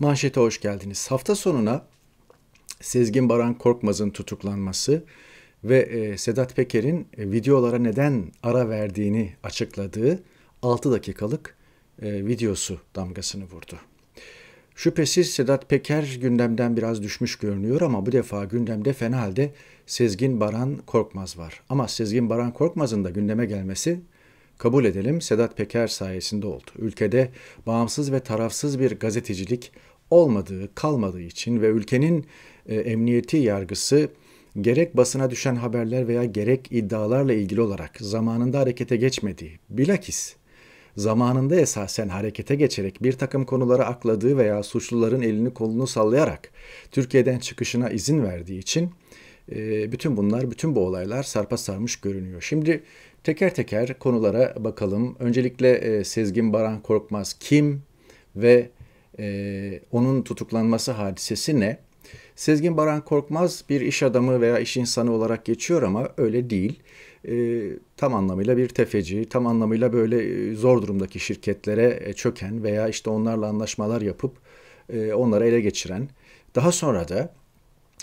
Manşete hoş geldiniz. Hafta sonuna Sezgin Baran Korkmaz'ın tutuklanması ve e, Sedat Peker'in e, videolara neden ara verdiğini açıkladığı 6 dakikalık e, videosu damgasını vurdu. Şüphesiz Sedat Peker gündemden biraz düşmüş görünüyor ama bu defa gündemde fena halde Sezgin Baran Korkmaz var. Ama Sezgin Baran Korkmaz'ın da gündeme gelmesi kabul edelim Sedat Peker sayesinde oldu. Ülkede bağımsız ve tarafsız bir gazetecilik olmadığı, kalmadığı için ve ülkenin e, emniyeti yargısı gerek basına düşen haberler veya gerek iddialarla ilgili olarak zamanında harekete geçmediği, bilakis zamanında esasen harekete geçerek bir takım konulara akladığı veya suçluların elini kolunu sallayarak Türkiye'den çıkışına izin verdiği için e, bütün bunlar, bütün bu olaylar sarpa sarmış görünüyor. Şimdi teker teker konulara bakalım. Öncelikle e, Sezgin Baran Korkmaz kim ve e, onun tutuklanması hadisesi ne? Sezgin Baran Korkmaz bir iş adamı veya iş insanı olarak geçiyor ama öyle değil. E, tam anlamıyla bir tefeci, tam anlamıyla böyle e, zor durumdaki şirketlere e, çöken veya işte onlarla anlaşmalar yapıp e, onları ele geçiren, daha sonra da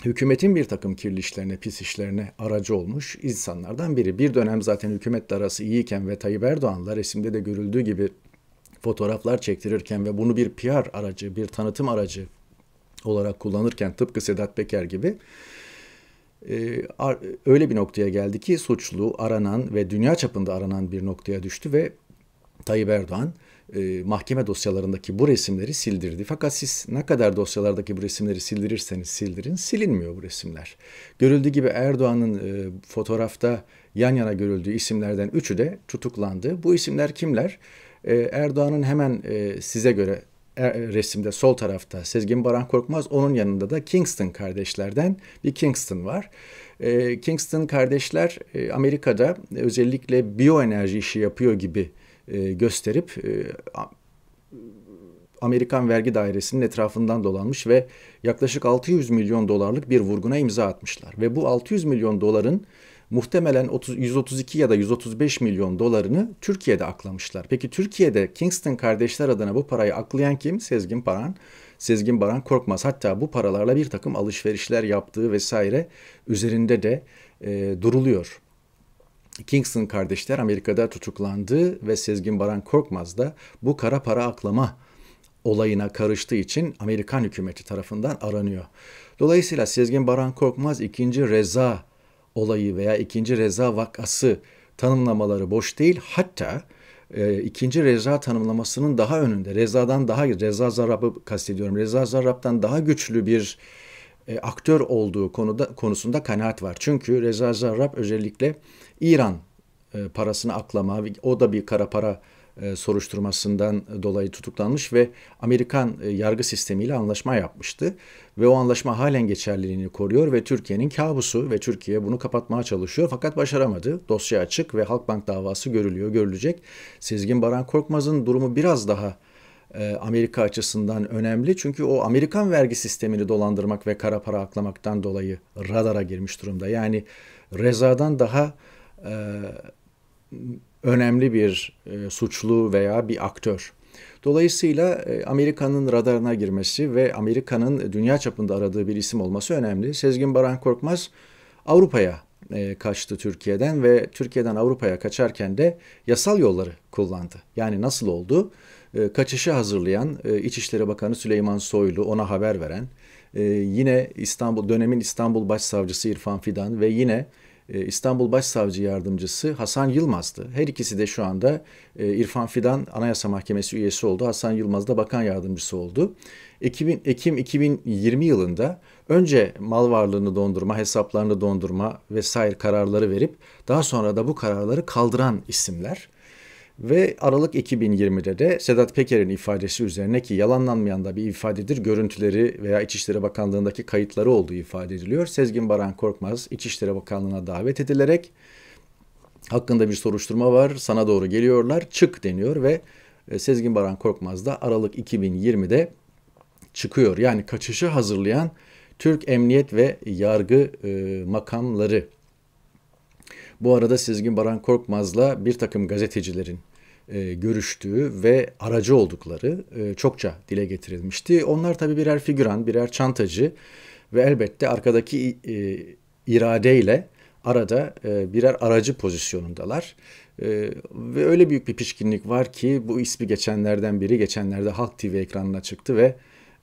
hükümetin bir takım kirli işlerine, pis işlerine aracı olmuş insanlardan biri. Bir dönem zaten hükümetle arası iyiyken ve Tayyip Erdoğan'la resimde de görüldüğü gibi fotoğraflar çektirirken ve bunu bir PR aracı, bir tanıtım aracı olarak kullanırken tıpkı Sedat Peker gibi e, ar, öyle bir noktaya geldi ki suçlu, aranan ve dünya çapında aranan bir noktaya düştü ve Tayyip Erdoğan e, mahkeme dosyalarındaki bu resimleri sildirdi. Fakat siz ne kadar dosyalardaki bu resimleri sildirirseniz sildirin silinmiyor bu resimler. Görüldüğü gibi Erdoğan'ın e, fotoğrafta yan yana görüldüğü isimlerden üçü de tutuklandı. Bu isimler kimler? Ee, Erdoğan'ın hemen e, size göre er, resimde sol tarafta Sezgin Baran Korkmaz onun yanında da Kingston kardeşlerden bir Kingston var. Ee, Kingston kardeşler e, Amerika'da özellikle biyoenerji işi yapıyor gibi e, gösterip Amerikan Vergi Dairesi'nin etrafından dolanmış ve yaklaşık 600 milyon dolarlık bir vurguna imza atmışlar. Ve bu 600 milyon doların muhtemelen 30, 132 ya da 135 milyon dolarını Türkiye'de aklamışlar. Peki Türkiye'de Kingston kardeşler adına bu parayı aklayan kim? Sezgin Baran. Sezgin Baran Korkmaz hatta bu paralarla bir takım alışverişler yaptığı vesaire üzerinde de e, duruluyor. Kingston kardeşler Amerika'da tutuklandı ve Sezgin Baran Korkmaz da bu kara para aklama olayına karıştığı için Amerikan hükümeti tarafından aranıyor. Dolayısıyla Sezgin Baran Korkmaz ikinci Reza olayı veya ikinci Reza vakası tanımlamaları boş değil. Hatta e, ikinci Reza tanımlamasının daha önünde, Reza'dan daha, Reza Zarrab'ı kastediyorum, Reza Zarrab'dan daha güçlü bir e, aktör olduğu konuda konusunda kanaat var. Çünkü Reza Zarrab özellikle İran e, parasını aklama, o da bir kara para e, soruşturmasından dolayı tutuklanmış ve Amerikan e, yargı sistemiyle anlaşma yapmıştı. Ve o anlaşma halen geçerliliğini koruyor ve Türkiye'nin kabusu ve Türkiye bunu kapatmaya çalışıyor fakat başaramadı. Dosya açık ve Halkbank davası görülüyor, görülecek. Sezgin Baran Korkmaz'ın durumu biraz daha e, Amerika açısından önemli. Çünkü o Amerikan vergi sistemini dolandırmak ve kara para aklamaktan dolayı radara girmiş durumda. Yani Reza'dan daha önemli bir e, suçlu veya bir aktör. Dolayısıyla e, Amerika'nın radarına girmesi ve Amerika'nın dünya çapında aradığı bir isim olması önemli. Sezgin Baran Korkmaz Avrupa'ya e, kaçtı Türkiye'den ve Türkiye'den Avrupa'ya kaçarken de yasal yolları kullandı. Yani nasıl oldu? E, kaçışı hazırlayan İçişleri Bakanı Süleyman Soylu ona haber veren, yine İstanbul dönemin İstanbul Başsavcısı İrfan Fidan ve yine ee, İstanbul Başsavcı Yardımcısı Hasan Yılmaz'dı. Her ikisi de şu anda e, İrfan Fidan Anayasa Mahkemesi üyesi oldu. Hasan Yılmaz da bakan yardımcısı oldu. Ekim, Ekim 2020 yılında önce mal varlığını dondurma, hesaplarını dondurma vesaire kararları verip daha sonra da bu kararları kaldıran isimler. Ve Aralık 2020'de de Sedat Peker'in ifadesi üzerine ki yalanlanmayan da bir ifadedir görüntüleri veya İçişleri Bakanlığı'ndaki kayıtları olduğu ifade ediliyor. Sezgin Baran Korkmaz İçişleri Bakanlığı'na davet edilerek hakkında bir soruşturma var sana doğru geliyorlar çık deniyor ve e, Sezgin Baran Korkmaz da Aralık 2020'de çıkıyor. Yani kaçışı hazırlayan Türk Emniyet ve Yargı e, makamları bu arada Sezgin Baran Korkmaz'la bir takım gazetecilerin e, görüştüğü ve aracı oldukları e, çokça dile getirilmişti. Onlar tabii birer figüran, birer çantacı ve elbette arkadaki e, iradeyle arada e, birer aracı pozisyonundalar. E, ve öyle büyük bir pişkinlik var ki bu ismi geçenlerden biri geçenlerde Halk TV ekranına çıktı ve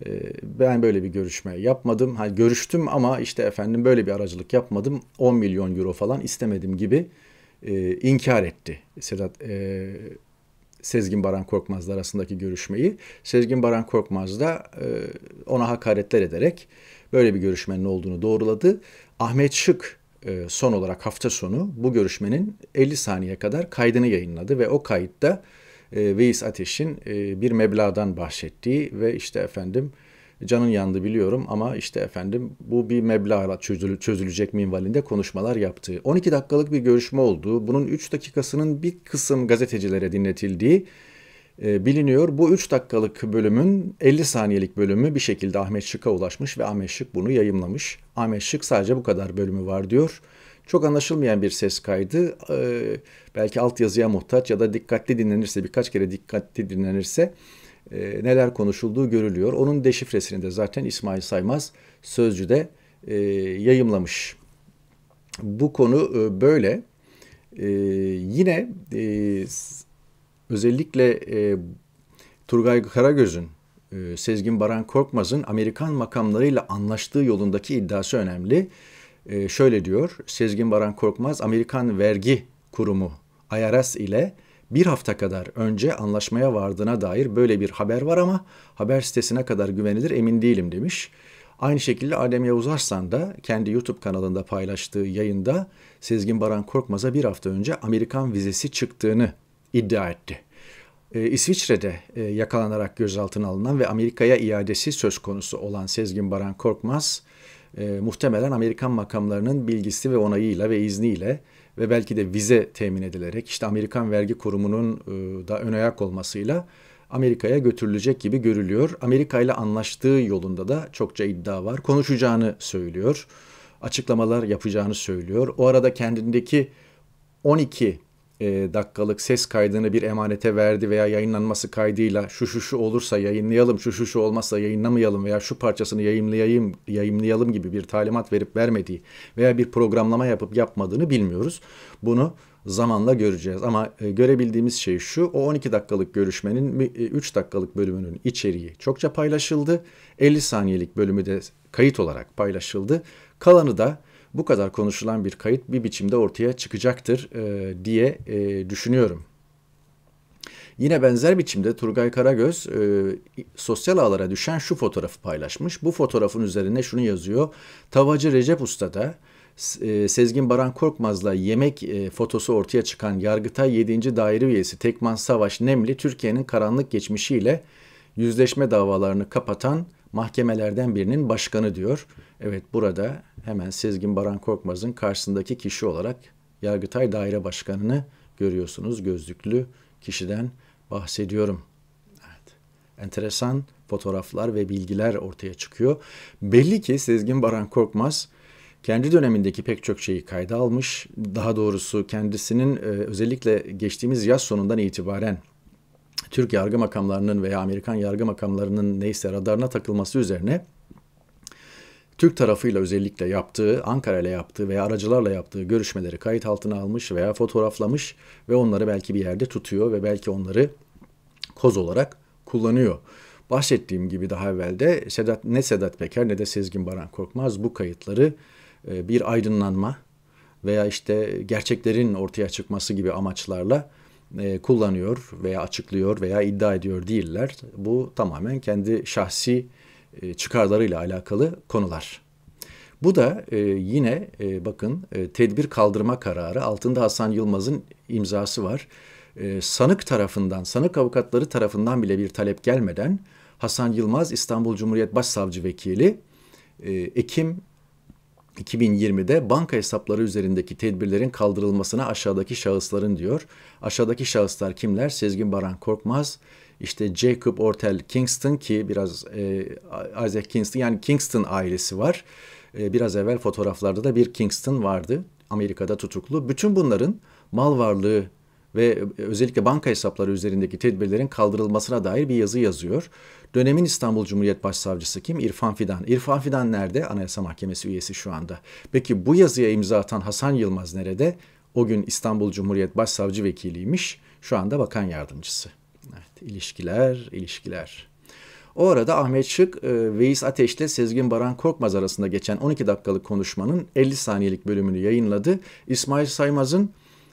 ee, ben böyle bir görüşme yapmadım. Hani görüştüm ama işte efendim böyle bir aracılık yapmadım. 10 milyon euro falan istemedim gibi e, inkar etti Sedat e, Sezgin Baran Korkmaz'la arasındaki görüşmeyi. Sezgin Baran Korkmaz da e, ona hakaretler ederek böyle bir görüşmenin olduğunu doğruladı. Ahmet Şık e, son olarak hafta sonu bu görüşmenin 50 saniye kadar kaydını yayınladı ve o kayıtta e, Veys Ateş'in e, bir meblağdan bahsettiği ve işte efendim canın yandı biliyorum ama işte efendim bu bir meblağla çözül çözülecek minvalinde konuşmalar yaptığı. 12 dakikalık bir görüşme olduğu, bunun 3 dakikasının bir kısım gazetecilere dinletildiği e, biliniyor. Bu 3 dakikalık bölümün 50 saniyelik bölümü bir şekilde Ahmet Şık'a ulaşmış ve Ahmet Şık bunu yayımlamış. Ahmet Şık sadece bu kadar bölümü var diyor. Çok anlaşılmayan bir ses kaydı. E, belki altyazıya muhtaç ya da dikkatli dinlenirse birkaç kere dikkatli dinlenirse e, neler konuşulduğu görülüyor. Onun deşifresini de zaten İsmail Saymaz Sözcü'de e, yayımlamış. Bu konu e, böyle. E, yine e, özellikle e, Turgay Karagöz'ün e, Sezgin Baran Korkmaz'ın Amerikan makamlarıyla anlaştığı yolundaki iddiası önemli. E, şöyle diyor Sezgin Baran Korkmaz, Amerikan Vergi Kurumu IRS ile bir hafta kadar önce anlaşmaya vardığına dair böyle bir haber var ama haber sitesine kadar güvenilir emin değilim demiş. Aynı şekilde Adem Yavuz Arslan da kendi YouTube kanalında paylaştığı yayında Sezgin Baran Korkmaz'a bir hafta önce Amerikan vizesi çıktığını iddia etti. Ee, İsviçre'de e, yakalanarak gözaltına alınan ve Amerika'ya iadesi söz konusu olan Sezgin Baran Korkmaz e, muhtemelen Amerikan makamlarının bilgisi ve onayıyla ve izniyle ve belki de vize temin edilerek işte Amerikan Vergi Kurumu'nun e, da ön ayak olmasıyla Amerika'ya götürülecek gibi görülüyor. Amerika ile anlaştığı yolunda da çokça iddia var. Konuşacağını söylüyor. Açıklamalar yapacağını söylüyor. O arada kendindeki 12 e, dakikalık ses kaydını bir emanete verdi veya yayınlanması kaydıyla şu şu şu olursa yayınlayalım, şu şu şu olmazsa yayınlamayalım veya şu parçasını yayınlayayım, yayınlayalım gibi bir talimat verip vermediği veya bir programlama yapıp yapmadığını bilmiyoruz. Bunu zamanla göreceğiz. Ama e, görebildiğimiz şey şu, o 12 dakikalık görüşmenin 3 e, dakikalık bölümünün içeriği çokça paylaşıldı. 50 saniyelik bölümü de kayıt olarak paylaşıldı. Kalanı da bu kadar konuşulan bir kayıt bir biçimde ortaya çıkacaktır e, diye e, düşünüyorum. Yine benzer biçimde Turgay Karagöz e, sosyal ağlara düşen şu fotoğrafı paylaşmış. Bu fotoğrafın üzerine şunu yazıyor. Tavacı Recep Usta'da e, Sezgin Baran Korkmaz'la yemek e, fotosu ortaya çıkan Yargıtay 7. Daire Üyesi Tekman Savaş Nemli Türkiye'nin karanlık geçmişiyle yüzleşme davalarını kapatan mahkemelerden birinin başkanı diyor. Evet burada hemen Sezgin Baran Korkmaz'ın karşısındaki kişi olarak Yargıtay Daire Başkanı'nı görüyorsunuz. Gözlüklü kişiden bahsediyorum. Evet. Enteresan fotoğraflar ve bilgiler ortaya çıkıyor. Belli ki Sezgin Baran Korkmaz kendi dönemindeki pek çok şeyi kayda almış. Daha doğrusu kendisinin e, özellikle geçtiğimiz yaz sonundan itibaren Türk yargı makamlarının veya Amerikan yargı makamlarının neyse radarına takılması üzerine Türk tarafıyla özellikle yaptığı, Ankara ile yaptığı veya aracılarla yaptığı görüşmeleri kayıt altına almış veya fotoğraflamış ve onları belki bir yerde tutuyor ve belki onları koz olarak kullanıyor. Bahsettiğim gibi daha evvelde Sedat, ne Sedat Peker ne de Sezgin Baran Korkmaz bu kayıtları e, bir aydınlanma veya işte gerçeklerin ortaya çıkması gibi amaçlarla e, kullanıyor veya açıklıyor veya iddia ediyor değiller. Bu tamamen kendi şahsi e, çıkarlarıyla alakalı konular. Bu da e, yine e, bakın e, tedbir kaldırma kararı altında Hasan Yılmaz'ın imzası var. sanık tarafından, sanık avukatları tarafından bile bir talep gelmeden Hasan Yılmaz İstanbul Cumhuriyet Başsavcı Vekili Ekim 2020'de banka hesapları üzerindeki tedbirlerin kaldırılmasına aşağıdaki şahısların diyor. Aşağıdaki şahıslar kimler? Sezgin Baran Korkmaz, işte Jacob Ortel Kingston ki biraz e, Isaac Kingston yani Kingston ailesi var. E, biraz evvel fotoğraflarda da bir Kingston vardı Amerika'da tutuklu. Bütün bunların mal varlığı ve özellikle banka hesapları üzerindeki tedbirlerin kaldırılmasına dair bir yazı yazıyor. Dönemin İstanbul Cumhuriyet Başsavcısı kim? İrfan Fidan. İrfan Fidan nerede? Anayasa Mahkemesi üyesi şu anda. Peki bu yazıya imza atan Hasan Yılmaz nerede? O gün İstanbul Cumhuriyet Başsavcı Vekiliymiş. Şu anda bakan yardımcısı ilişkiler, ilişkiler. O arada Ahmet Şık, e, Veys Ateş'te Sezgin Baran Korkmaz arasında geçen 12 dakikalık konuşmanın 50 saniyelik bölümünü yayınladı. İsmail Saymaz'ın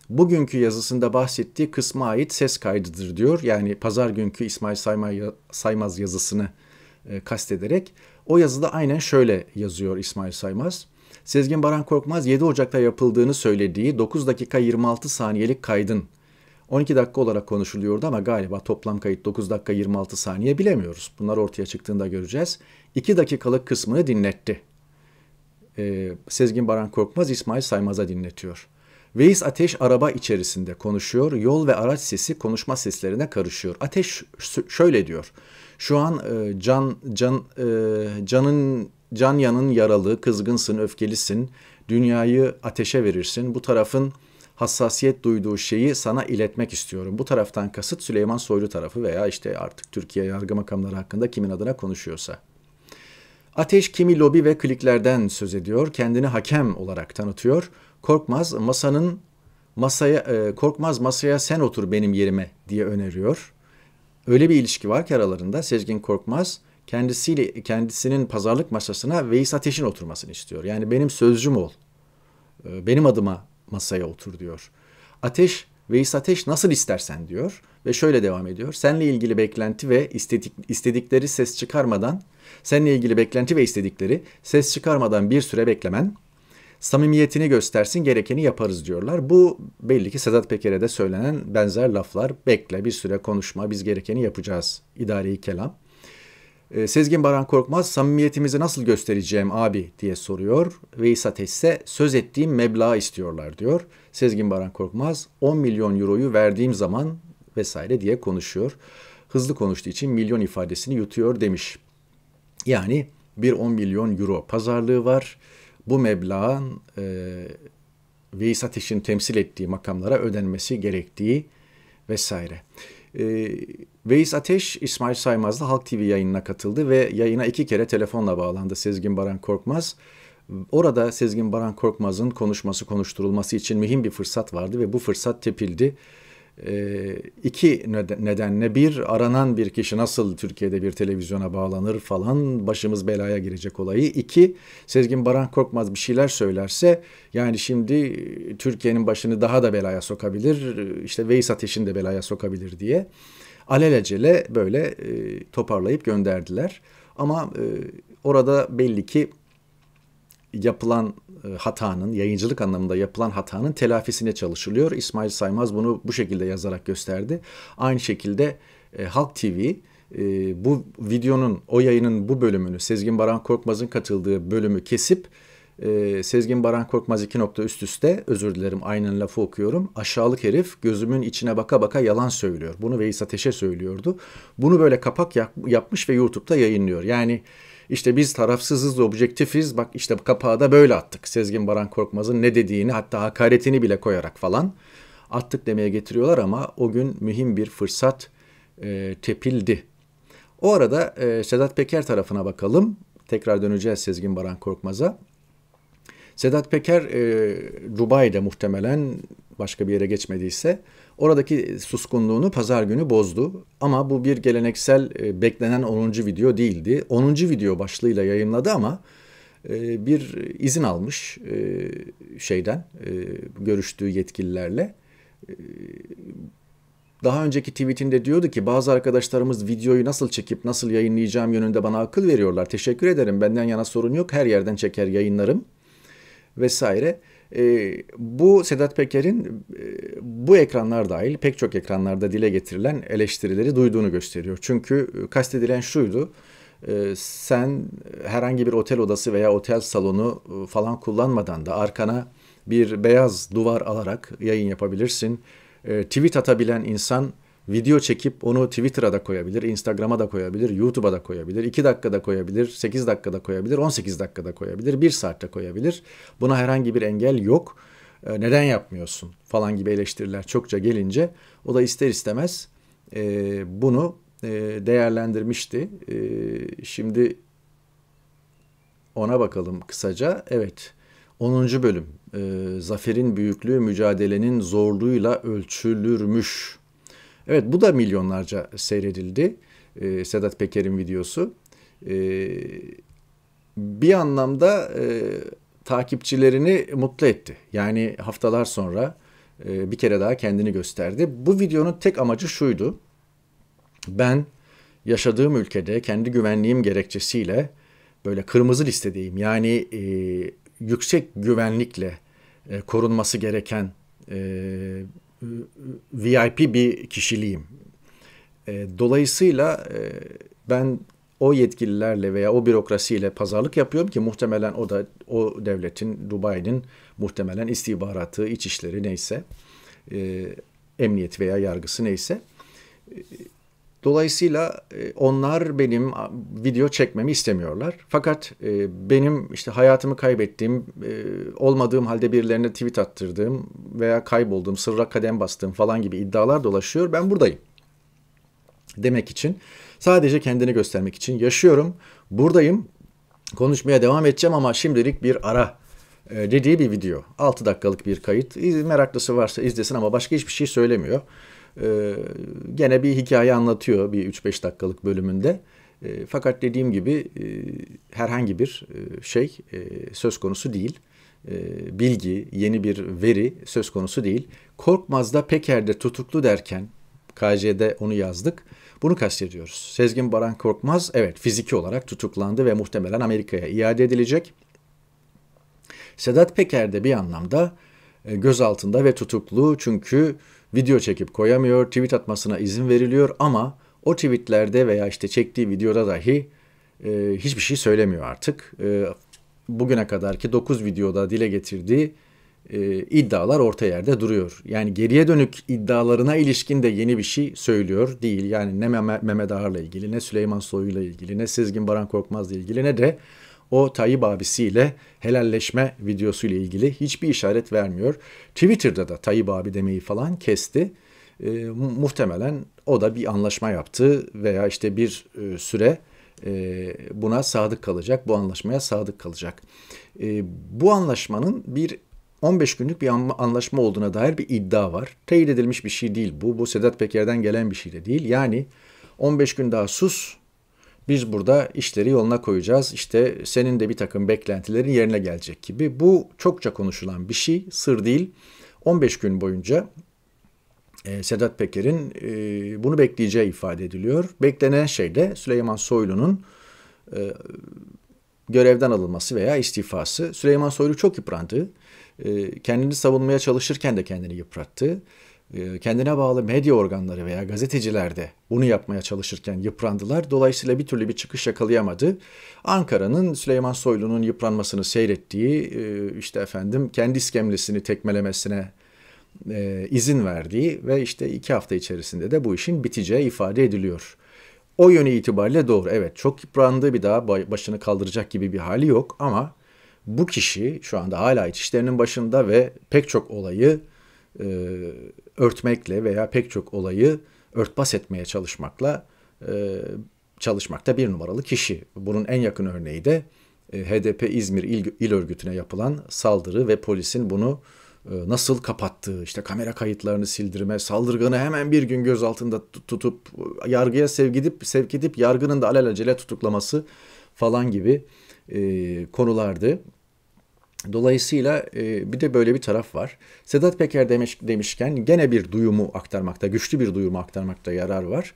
bugünkü yazısında bahsettiği kısma ait ses kaydıdır diyor. Yani pazar günkü İsmail Saymaz yazısını e, kastederek. O yazıda aynen şöyle yazıyor İsmail Saymaz. Sezgin Baran Korkmaz 7 Ocak'ta yapıldığını söylediği 9 dakika 26 saniyelik kaydın 12 dakika olarak konuşuluyordu ama galiba toplam kayıt 9 dakika 26 saniye bilemiyoruz. Bunlar ortaya çıktığında göreceğiz. 2 dakikalık kısmını dinletti. Ee, Sezgin Baran Korkmaz İsmail Saymaz'a dinletiyor. Veys Ateş araba içerisinde konuşuyor. Yol ve araç sesi konuşma seslerine karışıyor. Ateş şöyle diyor. Şu an e, can can e, canın can yanın yaralı, kızgınsın, öfkelisin. Dünyayı ateşe verirsin. Bu tarafın hassasiyet duyduğu şeyi sana iletmek istiyorum. Bu taraftan kasıt Süleyman Soylu tarafı veya işte artık Türkiye yargı makamları hakkında kimin adına konuşuyorsa. Ateş kimi lobi ve kliklerden söz ediyor. Kendini hakem olarak tanıtıyor. Korkmaz masanın masaya e, korkmaz masaya sen otur benim yerime diye öneriyor. Öyle bir ilişki var ki aralarında Sezgin Korkmaz kendisiyle kendisinin pazarlık masasına Veys Ateş'in oturmasını istiyor. Yani benim sözcüm ol. E, benim adıma masaya otur diyor. Ateş, Veys Ateş nasıl istersen diyor ve şöyle devam ediyor. Seninle ilgili beklenti ve istedik, istedikleri ses çıkarmadan, seninle ilgili beklenti ve istedikleri ses çıkarmadan bir süre beklemen, samimiyetini göstersin gerekeni yaparız diyorlar. Bu belli ki Sedat Peker'e de söylenen benzer laflar. Bekle bir süre konuşma biz gerekeni yapacağız. İdari kelam. Ee, Sezgin Baran Korkmaz samimiyetimizi nasıl göstereceğim abi diye soruyor. Veys Ateş söz ettiğim meblağı istiyorlar diyor. Sezgin Baran Korkmaz 10 milyon euroyu verdiğim zaman vesaire diye konuşuyor. Hızlı konuştuğu için milyon ifadesini yutuyor demiş. Yani bir 10 milyon euro pazarlığı var. Bu meblağın e, Veys Ateş'in temsil ettiği makamlara ödenmesi gerektiği vesaire. E, Veys Ateş İsmail Saymaz'la Halk TV yayınına katıldı ve yayına iki kere telefonla bağlandı Sezgin Baran Korkmaz. Orada Sezgin Baran Korkmaz'ın konuşması konuşturulması için mühim bir fırsat vardı ve bu fırsat tepildi. Ee, iki nedenle bir aranan bir kişi nasıl Türkiye'de bir televizyona bağlanır falan başımız belaya girecek olayı. İki Sezgin Baran Korkmaz bir şeyler söylerse yani şimdi e, Türkiye'nin başını daha da belaya sokabilir e, işte Veys Ateş'in de belaya sokabilir diye alelacele böyle e, toparlayıp gönderdiler. Ama orada belli ki yapılan e, hatanın, yayıncılık anlamında yapılan hatanın telafisine çalışılıyor. İsmail Saymaz bunu bu şekilde yazarak gösterdi. Aynı şekilde e, Halk TV e, bu videonun, o yayının bu bölümünü Sezgin Baran Korkmaz'ın katıldığı bölümü kesip Sezgin Baran Korkmaz iki nokta üst üste özür dilerim aynen lafı okuyorum. Aşağılık herif gözümün içine baka baka yalan söylüyor. Bunu Veys Ateş'e söylüyordu. Bunu böyle kapak yapmış ve YouTube'da yayınlıyor. Yani işte biz tarafsızız, objektifiz. Bak işte kapağı da böyle attık. Sezgin Baran Korkmaz'ın ne dediğini hatta hakaretini bile koyarak falan attık demeye getiriyorlar ama o gün mühim bir fırsat e, tepildi. O arada e, Sedat Peker tarafına bakalım. Tekrar döneceğiz Sezgin Baran Korkmaz'a. Sedat Peker e, Dubai'de muhtemelen başka bir yere geçmediyse oradaki suskunluğunu pazar günü bozdu. Ama bu bir geleneksel e, beklenen 10. video değildi. 10. video başlığıyla yayınladı ama e, bir izin almış e, şeyden görüştüğü yetkililerle. Daha önceki tweetinde diyordu ki bazı arkadaşlarımız videoyu nasıl çekip nasıl yayınlayacağım yönünde bana akıl veriyorlar. Teşekkür ederim benden yana sorun yok her yerden çeker yayınlarım vesaire. E, bu Sedat Peker'in e, bu ekranlar dahil pek çok ekranlarda dile getirilen eleştirileri duyduğunu gösteriyor. Çünkü e, kastedilen şuydu. E, sen herhangi bir otel odası veya otel salonu e, falan kullanmadan da arkana bir beyaz duvar alarak yayın yapabilirsin. E, tweet atabilen insan video çekip onu Twitter'a da koyabilir, Instagram'a da koyabilir, YouTube'a da koyabilir, 2 dakikada koyabilir, 8 dakikada koyabilir, 18 dakikada koyabilir, 1 saatte koyabilir. Buna herhangi bir engel yok. E, neden yapmıyorsun falan gibi eleştiriler çokça gelince o da ister istemez e, bunu e, değerlendirmişti. E, şimdi ona bakalım kısaca. Evet. 10. bölüm. E, zaferin büyüklüğü mücadelenin zorluğuyla ölçülürmüş. Evet bu da milyonlarca seyredildi. E, Sedat Peker'in videosu. E, bir anlamda e, takipçilerini mutlu etti. Yani haftalar sonra e, bir kere daha kendini gösterdi. Bu videonun tek amacı şuydu. Ben yaşadığım ülkede kendi güvenliğim gerekçesiyle böyle kırmızı listedeyim. Yani e, yüksek güvenlikle e, korunması gereken e, VIP bir kişiliğim. E, dolayısıyla e, ben o yetkililerle veya o bürokrasiyle pazarlık yapıyorum ki muhtemelen o da o devletin Dubai'nin muhtemelen istihbaratı, iç işleri neyse, e, emniyet veya yargısı neyse e, Dolayısıyla e, onlar benim video çekmemi istemiyorlar. Fakat e, benim işte hayatımı kaybettiğim, e, olmadığım halde birilerine tweet attırdığım veya kaybolduğum, sırra kadem bastığım falan gibi iddialar dolaşıyor. Ben buradayım demek için. Sadece kendini göstermek için yaşıyorum. Buradayım. Konuşmaya devam edeceğim ama şimdilik bir ara dediği bir video. 6 dakikalık bir kayıt. Meraklısı varsa izlesin ama başka hiçbir şey söylemiyor. Ee, gene bir hikaye anlatıyor bir 3-5 dakikalık bölümünde. E, fakat dediğim gibi e, herhangi bir e, şey e, söz konusu değil. E, bilgi, yeni bir veri söz konusu değil. Korkmaz Korkmaz'da Peker'de tutuklu derken KJ'de onu yazdık. Bunu kastediyoruz. Sezgin Baran Korkmaz evet fiziki olarak tutuklandı ve muhtemelen Amerika'ya iade edilecek. Sedat Peker de bir anlamda e, göz altında ve tutuklu çünkü video çekip koyamıyor, tweet atmasına izin veriliyor ama o tweetlerde veya işte çektiği videoda dahi e, hiçbir şey söylemiyor artık. E, bugüne kadarki 9 videoda dile getirdiği e, iddialar orta yerde duruyor. Yani geriye dönük iddialarına ilişkin de yeni bir şey söylüyor değil. Yani ne Mehmet Ağar'la ilgili, ne Süleyman Soylu'yla ilgili, ne Sezgin Baran Korkmaz'la ilgili ne de o Tayyip abisiyle helalleşme videosu ile ilgili hiçbir işaret vermiyor. Twitter'da da Tayyip abi demeyi falan kesti. E, muhtemelen o da bir anlaşma yaptı veya işte bir e, süre e, buna sadık kalacak, bu anlaşmaya sadık kalacak. E, bu anlaşmanın bir 15 günlük bir anlaşma olduğuna dair bir iddia var. Teyit edilmiş bir şey değil bu. Bu Sedat Peker'den gelen bir şey de değil. Yani 15 gün daha sus biz burada işleri yoluna koyacağız. İşte senin de bir takım beklentilerin yerine gelecek gibi. Bu çokça konuşulan bir şey. Sır değil. 15 gün boyunca e, Sedat Peker'in e, bunu bekleyeceği ifade ediliyor. Beklenen şey de Süleyman Soylu'nun e, görevden alınması veya istifası. Süleyman Soylu çok yıprandı. E, kendini savunmaya çalışırken de kendini yıprattı. Ee, kendine bağlı medya organları veya gazeteciler de bunu yapmaya çalışırken yıprandılar. Dolayısıyla bir türlü bir çıkış yakalayamadı. Ankara'nın Süleyman Soylu'nun yıpranmasını seyrettiği, e, işte efendim kendi iskemlesini tekmelemesine e, izin verdiği ve işte iki hafta içerisinde de bu işin biteceği ifade ediliyor. O yönü itibariyle doğru. Evet çok yıprandı bir daha başını kaldıracak gibi bir hali yok ama bu kişi şu anda hala iç işlerinin başında ve pek çok olayı e, örtmekle veya pek çok olayı örtbas etmeye çalışmakla e, çalışmakta bir numaralı kişi. Bunun en yakın örneği de e, HDP İzmir İl, İl Örgütü'ne yapılan saldırı ve polisin bunu e, nasıl kapattığı, işte kamera kayıtlarını sildirme, saldırganı hemen bir gün gözaltında tutup yargıya sevk edip, sevk edip yargının da alelacele tutuklaması falan gibi e, konulardı. Dolayısıyla e, bir de böyle bir taraf var. Sedat Peker demiş, demişken gene bir duyumu aktarmakta, güçlü bir duyumu aktarmakta yarar var.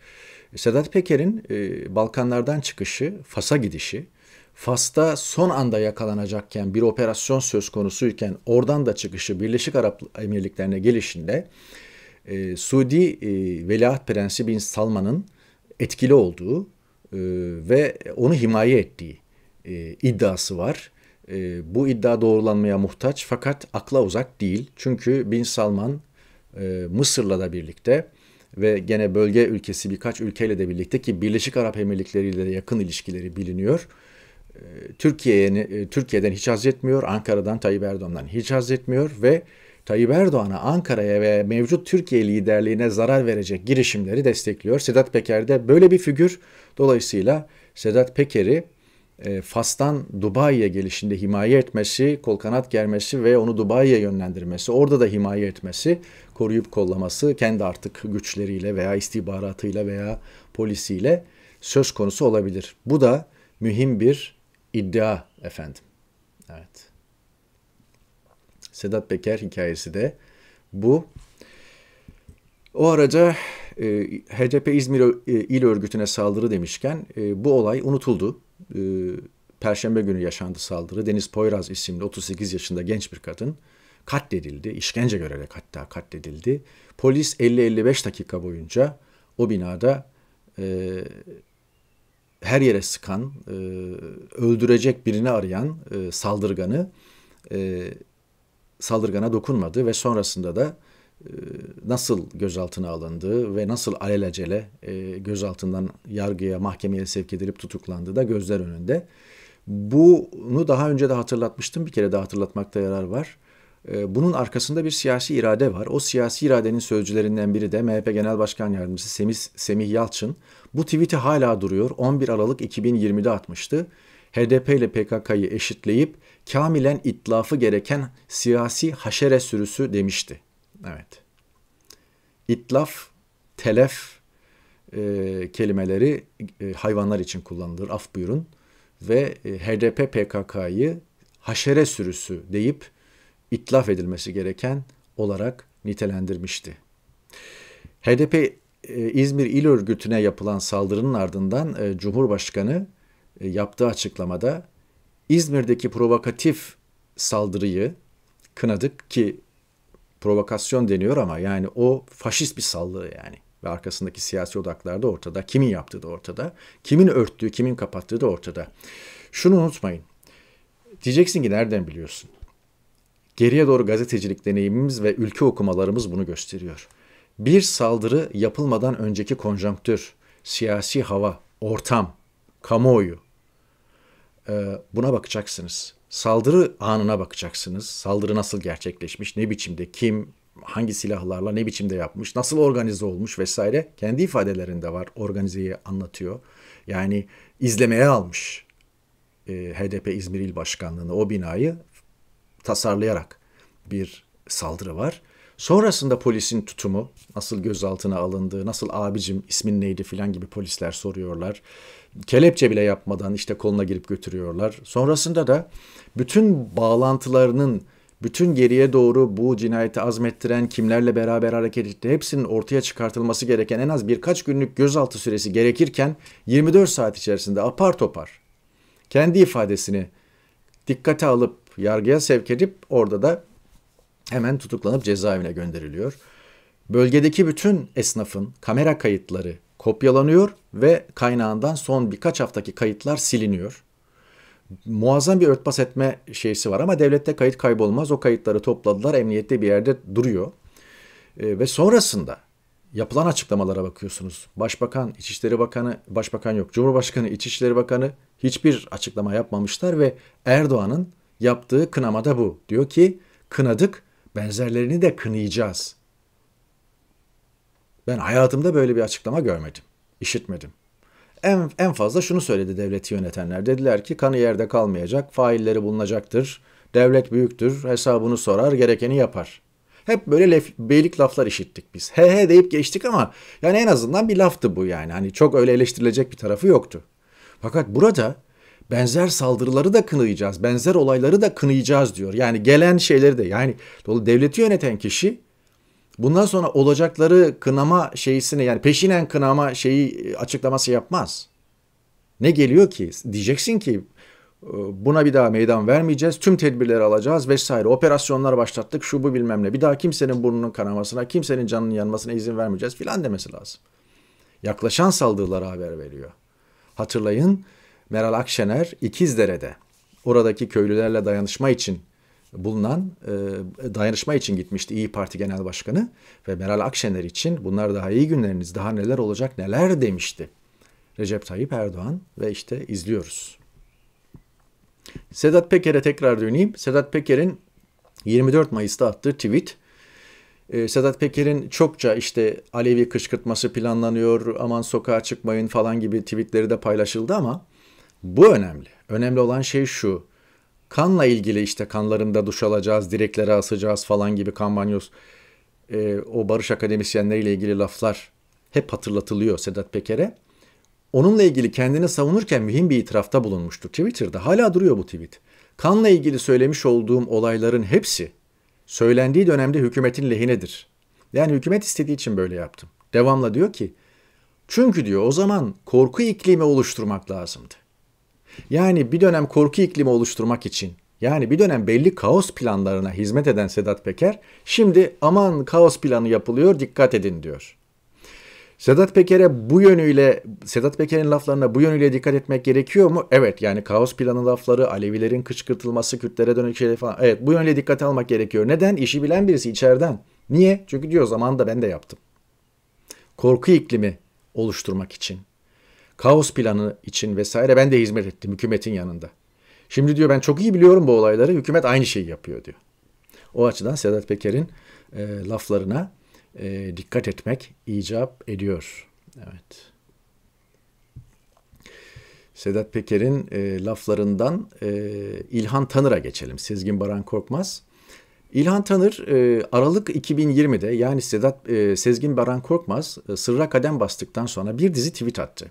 Sedat Peker'in e, Balkanlardan çıkışı, Fas'a gidişi, Fas'ta son anda yakalanacakken bir operasyon söz konusuyken oradan da çıkışı Birleşik Arap Emirlikleri'ne gelişinde e, Suudi e, Veliaht Prensi Bin Salman'ın etkili olduğu e, ve onu himaye ettiği e, iddiası var. E, bu iddia doğrulanmaya muhtaç fakat akla uzak değil. Çünkü Bin Salman e, Mısır'la da birlikte ve gene bölge ülkesi birkaç ülkeyle de birlikte ki Birleşik Arap Emirlikleri ile yakın ilişkileri biliniyor. Ee, Türkiye'ye e, Türkiye'den hiç haz etmiyor, Ankara'dan Tayyip Erdoğan'dan hiç haz etmiyor ve Tayyip Erdoğan'a, Ankara'ya ve mevcut Türkiye liderliğine zarar verecek girişimleri destekliyor. Sedat Peker de böyle bir figür. Dolayısıyla Sedat Peker'i ee, Fas'tan Dubai'ye gelişinde himaye etmesi, kol kanat germesi ve onu Dubai'ye yönlendirmesi, orada da himaye etmesi, koruyup kollaması kendi artık güçleriyle veya istihbaratıyla veya polisiyle söz konusu olabilir. Bu da mühim bir iddia efendim. Evet. Sedat Peker hikayesi de bu. O araca e, HDP İzmir e, İl Örgütü'ne saldırı demişken e, bu olay unutuldu. Ee, Perşembe günü yaşandı saldırı. Deniz Poyraz isimli 38 yaşında genç bir kadın katledildi. İşkence görerek hatta katledildi. Polis 50-55 dakika boyunca o binada e, her yere sıkan, e, öldürecek birini arayan e, saldırganı e, saldırgana dokunmadı ve sonrasında da e, nasıl gözaltına alındığı ve nasıl alelacele e, gözaltından yargıya, mahkemeye sevk edilip tutuklandığı da gözler önünde. Bunu daha önce de hatırlatmıştım. Bir kere daha hatırlatmakta yarar var. E, bunun arkasında bir siyasi irade var. O siyasi iradenin sözcülerinden biri de MHP Genel Başkan Yardımcısı Semih, Semih Yalçın. Bu tweet'i hala duruyor. 11 Aralık 2020'de atmıştı. HDP ile PKK'yı eşitleyip kamilen itlafı gereken siyasi haşere sürüsü demişti. Evet. İtlaf, telef e, kelimeleri e, hayvanlar için kullanılır. Af buyurun. Ve e, HDP PKK'yı haşere sürüsü deyip itlaf edilmesi gereken olarak nitelendirmişti. HDP e, İzmir İl Örgütü'ne yapılan saldırının ardından e, Cumhurbaşkanı e, yaptığı açıklamada İzmir'deki provokatif saldırıyı kınadık ki provokasyon deniyor ama yani o faşist bir sallığı yani. Ve arkasındaki siyasi odaklar da ortada. Kimin yaptığı da ortada. Kimin örttüğü, kimin kapattığı da ortada. Şunu unutmayın. Diyeceksin ki nereden biliyorsun? Geriye doğru gazetecilik deneyimimiz ve ülke okumalarımız bunu gösteriyor. Bir saldırı yapılmadan önceki konjonktür, siyasi hava, ortam, kamuoyu. Buna bakacaksınız. Saldırı anına bakacaksınız. Saldırı nasıl gerçekleşmiş, ne biçimde, kim, hangi silahlarla, ne biçimde yapmış, nasıl organize olmuş vesaire. Kendi ifadelerinde var. Organizeyi anlatıyor. Yani izlemeye almış e, HDP İzmir İl Başkanlığı'nı o binayı tasarlayarak bir saldırı var. Sonrasında polisin tutumu, nasıl gözaltına alındığı, nasıl abicim ismin neydi filan gibi polisler soruyorlar kelepçe bile yapmadan işte koluna girip götürüyorlar. Sonrasında da bütün bağlantılarının bütün geriye doğru bu cinayeti azmettiren kimlerle beraber hareket etti hepsinin ortaya çıkartılması gereken en az birkaç günlük gözaltı süresi gerekirken 24 saat içerisinde apar topar kendi ifadesini dikkate alıp yargıya sevk edip orada da hemen tutuklanıp cezaevine gönderiliyor. Bölgedeki bütün esnafın kamera kayıtları kopyalanıyor ve kaynağından son birkaç haftaki kayıtlar siliniyor. Muazzam bir örtbas etme şeysi var ama devlette kayıt kaybolmaz. O kayıtları topladılar, emniyette bir yerde duruyor. E, ve sonrasında yapılan açıklamalara bakıyorsunuz. Başbakan, İçişleri Bakanı, Başbakan yok, Cumhurbaşkanı, İçişleri Bakanı hiçbir açıklama yapmamışlar ve Erdoğan'ın yaptığı kınamada bu. Diyor ki kınadık, benzerlerini de kınayacağız. Ben hayatımda böyle bir açıklama görmedim, işitmedim. En, en fazla şunu söyledi devleti yönetenler. Dediler ki kanı yerde kalmayacak, failleri bulunacaktır, devlet büyüktür, hesabını sorar, gerekeni yapar. Hep böyle lef, beylik laflar işittik biz. He he deyip geçtik ama yani en azından bir laftı bu yani. Hani çok öyle eleştirilecek bir tarafı yoktu. Fakat burada benzer saldırıları da kınayacağız, benzer olayları da kınayacağız diyor. Yani gelen şeyleri de yani devleti yöneten kişi bundan sonra olacakları kınama şeysini yani peşinen kınama şeyi e, açıklaması yapmaz. Ne geliyor ki? Diyeceksin ki e, buna bir daha meydan vermeyeceğiz, tüm tedbirleri alacağız vesaire. Operasyonlar başlattık, şu bu bilmem ne. Bir daha kimsenin burnunun kanamasına, kimsenin canının yanmasına izin vermeyeceğiz filan demesi lazım. Yaklaşan saldırılara haber veriyor. Hatırlayın Meral Akşener İkizdere'de oradaki köylülerle dayanışma için bulunan e, dayanışma için gitmişti İyi Parti Genel Başkanı ve Meral Akşener için bunlar daha iyi günleriniz, daha neler olacak, neler demişti. Recep Tayyip Erdoğan ve işte izliyoruz. Sedat Peker'e tekrar döneyim. Sedat Peker'in 24 Mayıs'ta attığı tweet e, Sedat Peker'in çokça işte Alevi kışkırtması planlanıyor, aman sokağa çıkmayın falan gibi tweetleri de paylaşıldı ama bu önemli. Önemli olan şey şu. Kanla ilgili işte kanlarında duş alacağız, direklere asacağız falan gibi kampanyos, e, o barış akademisyenleriyle ilgili laflar hep hatırlatılıyor Sedat Peker'e. Onunla ilgili kendini savunurken mühim bir itirafta bulunmuştu Twitter'da. Hala duruyor bu tweet. Kanla ilgili söylemiş olduğum olayların hepsi söylendiği dönemde hükümetin lehinedir. Yani hükümet istediği için böyle yaptım. Devamla diyor ki çünkü diyor o zaman korku iklimi oluşturmak lazımdı. Yani bir dönem korku iklimi oluşturmak için yani bir dönem belli kaos planlarına hizmet eden Sedat Peker şimdi aman kaos planı yapılıyor dikkat edin diyor. Sedat Peker'e bu yönüyle Sedat Peker'in laflarına bu yönüyle dikkat etmek gerekiyor mu? Evet yani kaos planı lafları, Alevilerin kışkırtılması, Kürtlere dönük şeyler falan. Evet bu yönüyle dikkate almak gerekiyor. Neden? İşi bilen birisi içeriden. Niye? Çünkü diyor zaman da ben de yaptım. Korku iklimi oluşturmak için kaos planı için vesaire ben de hizmet ettim hükümetin yanında. Şimdi diyor ben çok iyi biliyorum bu olayları hükümet aynı şeyi yapıyor diyor. O açıdan Sedat Peker'in e, laflarına e, dikkat etmek icap ediyor. Evet. Sedat Peker'in e, laflarından e, İlhan Tanır'a geçelim. Sezgin Baran Korkmaz. İlhan Tanır e, Aralık 2020'de yani Sedat e, Sezgin Baran Korkmaz e, sırra kadem bastıktan sonra bir dizi tweet attı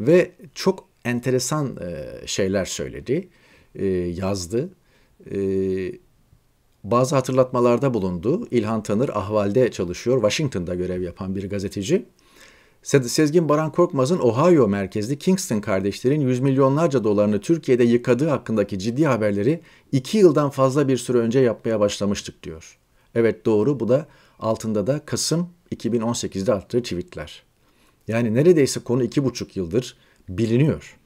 ve çok enteresan e, şeyler söyledi, e, yazdı. E, bazı hatırlatmalarda bulundu. İlhan Tanır ahvalde çalışıyor. Washington'da görev yapan bir gazeteci. Sezgin Baran Korkmaz'ın Ohio merkezli Kingston kardeşlerin yüz milyonlarca dolarını Türkiye'de yıkadığı hakkındaki ciddi haberleri iki yıldan fazla bir süre önce yapmaya başlamıştık diyor. Evet doğru bu da altında da Kasım 2018'de attığı tweetler. Yani neredeyse konu iki buçuk yıldır biliniyor.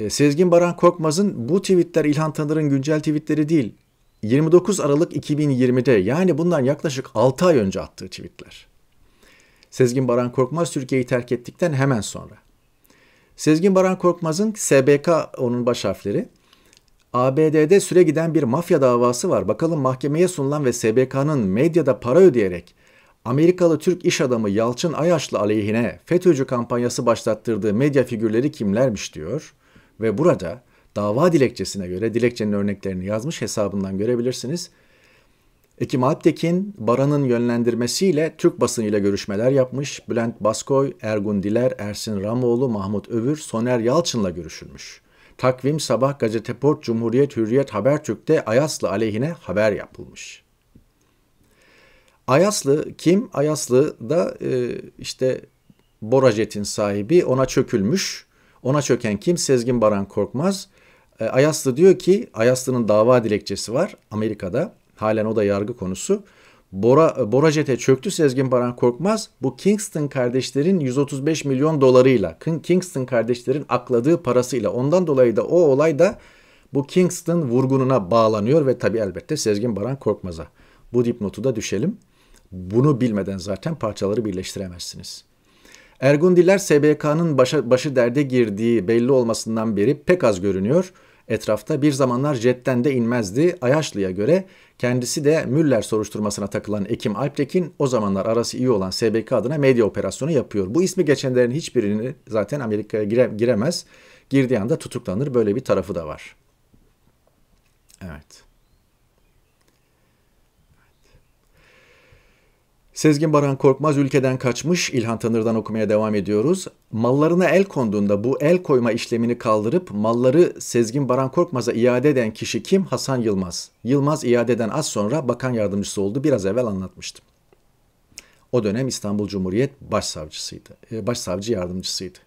E, Sezgin Baran Korkmaz'ın bu tweetler İlhan Tanır'ın güncel tweetleri değil. 29 Aralık 2020'de yani bundan yaklaşık 6 ay önce attığı tweetler. Sezgin Baran Korkmaz Türkiye'yi terk ettikten hemen sonra. Sezgin Baran Korkmaz'ın SBK onun baş harfleri. ABD'de süre giden bir mafya davası var. Bakalım mahkemeye sunulan ve SBK'nın medyada para ödeyerek Amerikalı Türk iş adamı Yalçın Ayaşlı aleyhine FETÖ'cü kampanyası başlattırdığı medya figürleri kimlermiş diyor ve burada dava dilekçesine göre dilekçenin örneklerini yazmış hesabından görebilirsiniz. Ekim Alptekin, Baran'ın yönlendirmesiyle Türk basınıyla görüşmeler yapmış. Bülent Baskoy, Ergun Diler, Ersin Ramoğlu, Mahmut Övür, Soner Yalçın'la görüşülmüş. Takvim Sabah Gazeteport, Cumhuriyet Hürriyet Habertürk'te Ayaslı aleyhine haber yapılmış.'' Ayaslı kim? Ayaslı da e, işte Borajet'in sahibi ona çökülmüş. Ona çöken kim? Sezgin Baran Korkmaz. E, Ayaslı diyor ki Ayaslı'nın dava dilekçesi var Amerika'da. Halen o da yargı konusu. Bora, e, Borajet'e çöktü Sezgin Baran Korkmaz. Bu Kingston kardeşlerin 135 milyon dolarıyla, Kingston kardeşlerin akladığı parasıyla. Ondan dolayı da o olay da bu Kingston vurgununa bağlanıyor ve tabi elbette Sezgin Baran Korkmaz'a. Bu dipnotu da düşelim. Bunu bilmeden zaten parçaları birleştiremezsiniz. Ergundiler SBK'nın başa, başı derde girdiği belli olmasından beri pek az görünüyor. Etrafta bir zamanlar jetten de inmezdi. Ayaşlı'ya göre kendisi de Müller soruşturmasına takılan Ekim Alptekin o zamanlar arası iyi olan SBK adına medya operasyonu yapıyor. Bu ismi geçenlerin hiçbirini zaten Amerika'ya gire, giremez. Girdiği anda tutuklanır. Böyle bir tarafı da var. Evet. Sezgin Baran Korkmaz ülkeden kaçmış. İlhan Tanır'dan okumaya devam ediyoruz. Mallarına el konduğunda bu el koyma işlemini kaldırıp malları Sezgin Baran Korkmaz'a iade eden kişi kim? Hasan Yılmaz. Yılmaz iadeden az sonra bakan yardımcısı oldu. Biraz evvel anlatmıştım. O dönem İstanbul Cumhuriyet Başsavcısıydı. Ee, Başsavcı yardımcısıydı.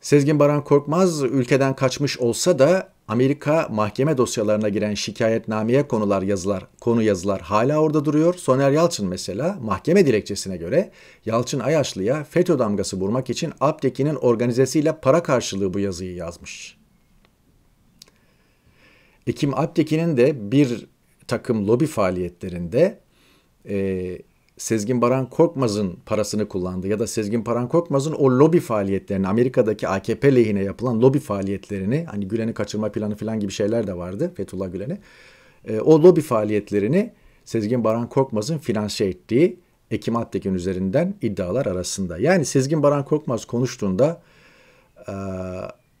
Sezgin Baran Korkmaz ülkeden kaçmış olsa da Amerika mahkeme dosyalarına giren şikayetnameye konular yazılar, konu yazılar hala orada duruyor. Soner Yalçın mesela mahkeme dilekçesine göre Yalçın Ayaşlı'ya FETÖ damgası vurmak için Aptekin'in organizesiyle para karşılığı bu yazıyı yazmış. Ekim Aptekin'in de bir takım lobi faaliyetlerinde e, Sezgin Baran Korkmaz'ın parasını kullandı ya da Sezgin Baran Korkmaz'ın o lobi faaliyetlerini Amerika'daki AKP lehine yapılan lobi faaliyetlerini hani Gülen'i kaçırma planı falan gibi şeyler de vardı Fethullah Gülen'i E, o lobi faaliyetlerini Sezgin Baran Korkmaz'ın finanse ettiği Ekim Attekin üzerinden iddialar arasında. Yani Sezgin Baran Korkmaz konuştuğunda e,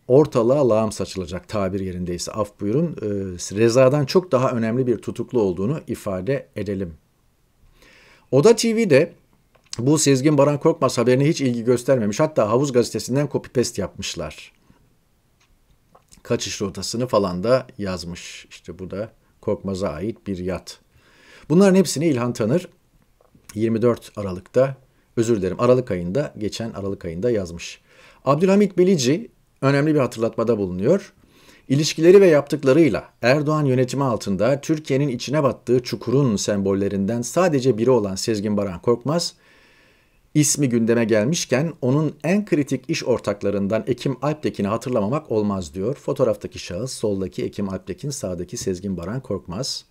ortalığa lağım saçılacak tabir yerindeyse af buyurun. E, rezadan çok daha önemli bir tutuklu olduğunu ifade edelim Oda TV'de bu Sezgin Baran Korkmaz haberine hiç ilgi göstermemiş. Hatta Havuz gazetesinden copy-paste yapmışlar. Kaçış rotasını falan da yazmış. İşte bu da Korkmaz'a ait bir yat. Bunların hepsini İlhan Tanır 24 Aralık'ta, özür dilerim Aralık ayında, geçen Aralık ayında yazmış. Abdülhamit Bilici önemli bir hatırlatmada bulunuyor. İlişkileri ve yaptıklarıyla Erdoğan yönetimi altında Türkiye'nin içine battığı çukurun sembollerinden sadece biri olan Sezgin Baran Korkmaz, ismi gündeme gelmişken onun en kritik iş ortaklarından Ekim Alptekin'i hatırlamamak olmaz diyor. Fotoğraftaki şahıs soldaki Ekim Alptekin, sağdaki Sezgin Baran Korkmaz.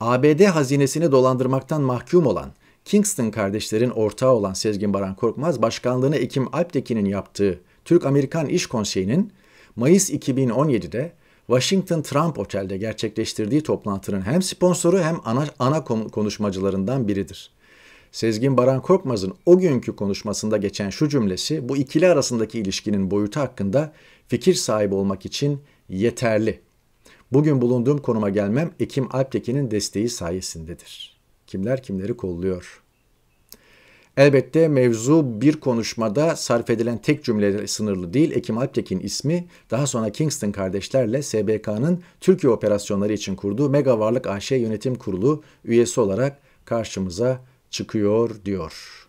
ABD hazinesini dolandırmaktan mahkum olan Kingston kardeşlerin ortağı olan Sezgin Baran Korkmaz başkanlığını Ekim Alptekin'in yaptığı Türk-Amerikan İş Konseyi'nin Mayıs 2017'de Washington Trump Otel'de gerçekleştirdiği toplantının hem sponsoru hem ana, ana konuşmacılarından biridir. Sezgin Baran Korkmaz'ın o günkü konuşmasında geçen şu cümlesi bu ikili arasındaki ilişkinin boyutu hakkında fikir sahibi olmak için yeterli. Bugün bulunduğum konuma gelmem Ekim Alptekin'in desteği sayesindedir. Kimler kimleri kolluyor?'' Elbette mevzu bir konuşmada sarf edilen tek cümlede sınırlı değil. Ekim Alptekin ismi daha sonra Kingston kardeşlerle SBK'nın Türkiye operasyonları için kurduğu Mega Varlık AŞ Yönetim Kurulu üyesi olarak karşımıza çıkıyor diyor.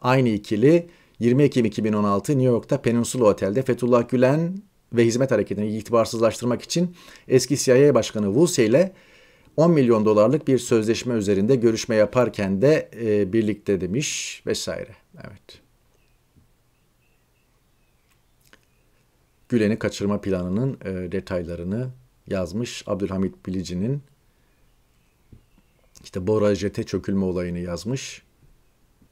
Aynı ikili 20 Ekim 2016 New York'ta Peninsula Otel'de Fethullah Gülen ve hizmet hareketini itibarsızlaştırmak için eski CIA Başkanı Woolsey ile 10 milyon dolarlık bir sözleşme üzerinde görüşme yaparken de e, birlikte demiş vesaire. Evet. Gülen'i kaçırma planının e, detaylarını yazmış Abdülhamit Bilici'nin işte Bora Jet'e çökülme olayını yazmış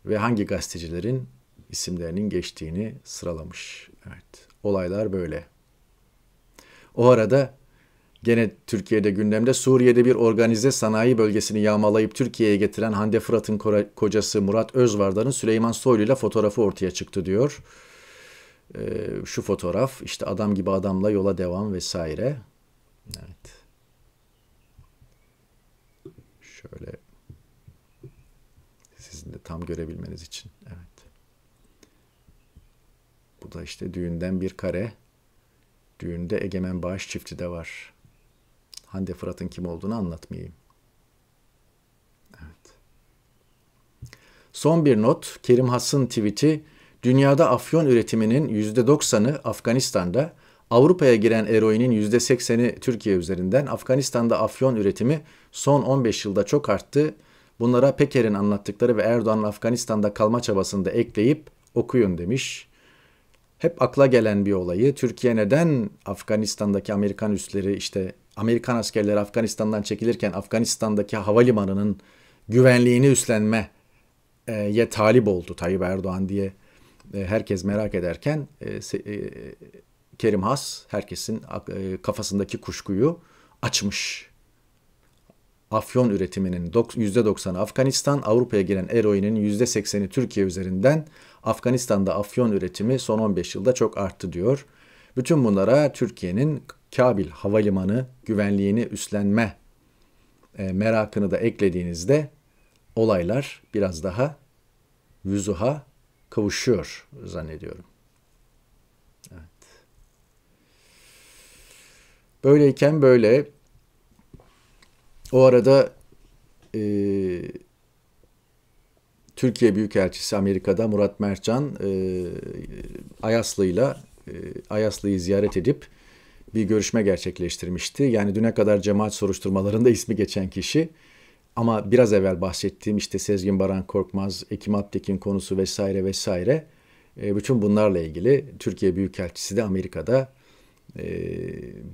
ve hangi gazetecilerin isimlerinin geçtiğini sıralamış. Evet. Olaylar böyle. O arada Gene Türkiye'de gündemde Suriye'de bir organize sanayi bölgesini yağmalayıp Türkiye'ye getiren Hande Fırat'ın kocası Murat Özvardar'ın Süleyman Soylu ile fotoğrafı ortaya çıktı diyor. Ee, şu fotoğraf işte adam gibi adamla yola devam vesaire. Evet. Şöyle sizin de tam görebilmeniz için. Evet. Bu da işte düğünden bir kare. Düğünde Egemen Bağış çifti de var. Hande Fırat'ın kim olduğunu anlatmayayım. Evet. Son bir not. Kerim Has'ın tweet'i dünyada afyon üretiminin %90'ı Afganistan'da, Avrupa'ya giren eroinin %80'i Türkiye üzerinden, Afganistan'da afyon üretimi son 15 yılda çok arttı. Bunlara Peker'in anlattıkları ve Erdoğan'ın Afganistan'da kalma çabasını da ekleyip okuyun demiş. Hep akla gelen bir olayı Türkiye neden Afganistan'daki Amerikan üsleri işte Amerikan askerleri Afganistan'dan çekilirken Afganistan'daki havalimanının güvenliğini üstlenmeye e, talip oldu Tayyip Erdoğan diye e, herkes merak ederken e, Kerim Has herkesin kafasındaki kuşkuyu açmış. Afyon üretiminin %90'ı Afganistan, Avrupa'ya giren eroinin %80'i Türkiye üzerinden Afganistan'da afyon üretimi son 15 yılda çok arttı diyor. Bütün bunlara Türkiye'nin Kabil Havalimanı güvenliğini üstlenme e, merakını da eklediğinizde olaylar biraz daha vüzuha kavuşuyor zannediyorum. Evet. Böyleyken böyle o arada e, Türkiye Büyükelçisi Amerika'da Murat Mercan e, Ayaslı'yla e, Ayaslı'yı ziyaret edip bir görüşme gerçekleştirmişti. Yani düne kadar cemaat soruşturmalarında ismi geçen kişi ama biraz evvel bahsettiğim işte Sezgin Baran Korkmaz, Ekim Attekin konusu vesaire vesaire e, bütün bunlarla ilgili Türkiye Büyükelçisi de Amerika'da e,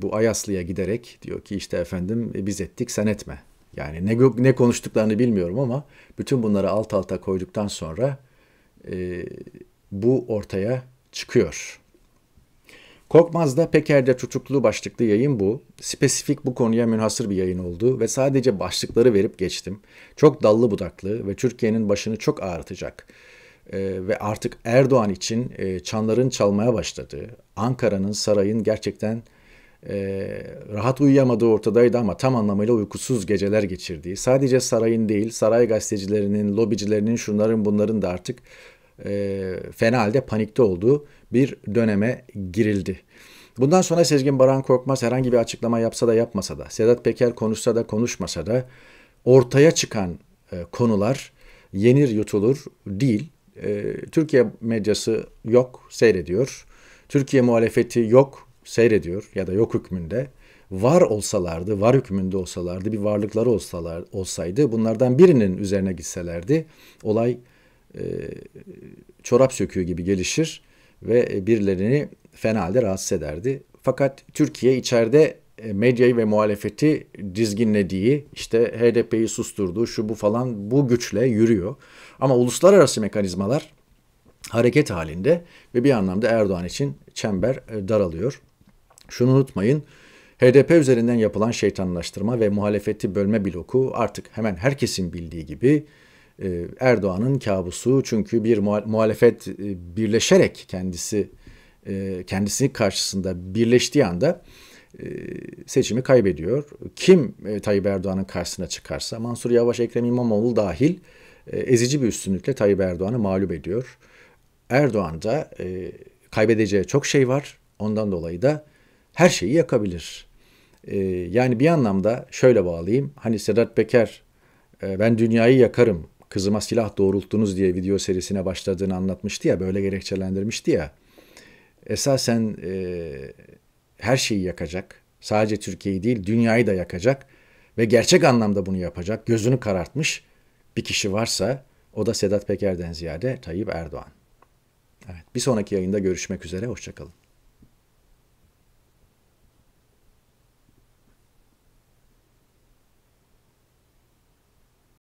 bu Ayaslı'ya giderek diyor ki işte efendim e, biz ettik sen etme. Yani ne, ne konuştuklarını bilmiyorum ama bütün bunları alt alta koyduktan sonra bu ortaya çıkıyor. Korkmaz'da Peker'de Çocuklu başlıklı yayın bu. Spesifik bu konuya münhasır bir yayın oldu ve sadece başlıkları verip geçtim. Çok dallı budaklı ve Türkiye'nin başını çok ağrıtacak ee, ve artık Erdoğan için e, çanların çalmaya başladığı, Ankara'nın, sarayın gerçekten e, rahat uyuyamadığı ortadaydı ama tam anlamıyla uykusuz geceler geçirdiği, sadece sarayın değil, saray gazetecilerinin, lobicilerinin, şunların bunların da artık e, fena halde panikte olduğu bir döneme girildi. Bundan sonra Sezgin Baran Korkmaz herhangi bir açıklama yapsa da yapmasa da, Sedat Peker konuşsa da konuşmasa da ortaya çıkan e, konular yenir yutulur değil. E, Türkiye medyası yok, seyrediyor. Türkiye muhalefeti yok, seyrediyor ya da yok hükmünde. Var olsalardı, var hükmünde olsalardı, bir varlıkları olsalar, olsaydı bunlardan birinin üzerine gitselerdi olay e, çorap söküğü gibi gelişir ve e, birilerini fena halde rahatsız ederdi. Fakat Türkiye içeride e, medyayı ve muhalefeti dizginlediği, işte HDP'yi susturduğu, şu bu falan bu güçle yürüyor. Ama uluslararası mekanizmalar hareket halinde ve bir anlamda Erdoğan için çember daralıyor. Şunu unutmayın, HDP üzerinden yapılan şeytanlaştırma ve muhalefeti bölme bloku artık hemen herkesin bildiği gibi e, Erdoğan'ın kabusu çünkü bir muhalefet e, birleşerek kendisi e, kendisini karşısında birleştiği anda seçimi kaybediyor. Kim Tayyip Erdoğan'ın karşısına çıkarsa Mansur Yavaş, Ekrem İmamoğlu dahil ezici bir üstünlükle Tayyip Erdoğan'ı mağlup ediyor. Erdoğan da kaybedeceği çok şey var. Ondan dolayı da her şeyi yakabilir. Yani bir anlamda şöyle bağlayayım. Hani Sedat Peker ben dünyayı yakarım kızıma silah doğrulttunuz diye video serisine başladığını anlatmıştı ya böyle gerekçelendirmişti ya. Esasen e, her şeyi yakacak. Sadece Türkiye'yi değil dünyayı da yakacak ve gerçek anlamda bunu yapacak. Gözünü karartmış bir kişi varsa o da Sedat Peker'den ziyade Tayyip Erdoğan. Evet, bir sonraki yayında görüşmek üzere hoşçakalın.